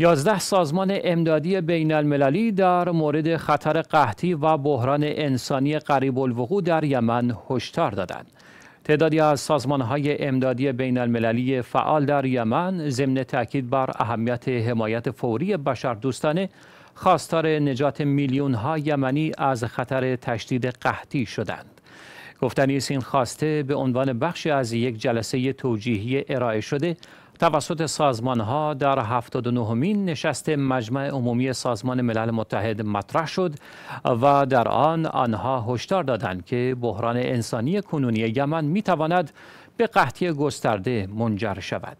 یازده سازمان امدادی بین المللی در مورد خطر قحطی و بحران انسانی قریب الوقوع در یمن هشدار دادند. تعدادی از سازمان های امدادی بین المللی فعال در یمن ضمن تاکید بر اهمیت حمایت فوری دوستانه خواستار نجات میلیون ها یمنی از خطر تشدید قحطی شدند. گفتنی این خواسته به عنوان بخشی از یک جلسه توجیهی ارائه شده توسط سازمان ها در 79 مین نشست مجمع عمومی سازمان ملل متحد مطرح شد و در آن آنها هشدار دادند که بحران انسانی کنونی یمن می تواند به قحطی گسترده منجر شود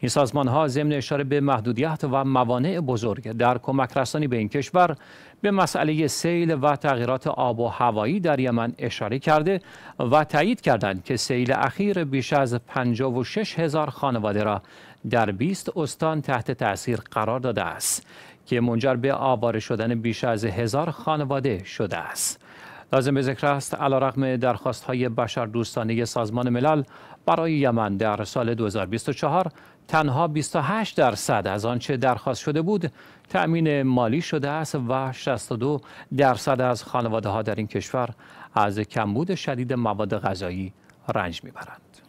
این سازمان ها ضمن اشاره به محدودیت و موانع بزرگ در کمک رسانی به این کشور به مسئله سیل و تغییرات آب و هوایی در یمن اشاره کرده و تایید کردند که سیل اخیر بیش از 56 هزار خانواده را در 20 استان تحت تاثیر قرار داده است که منجر به آواره شدن بیش از هزار خانواده شده است. لازم به ذکر است رقم درخواست های بشردوستانه سازمان ملل برای یمن در سال 2024 تنها 28 درصد از آنچه درخواست شده بود تأمین مالی شده است و 62 درصد از خانواده ها در این کشور از کمبود شدید مواد غذایی رنج میبرند.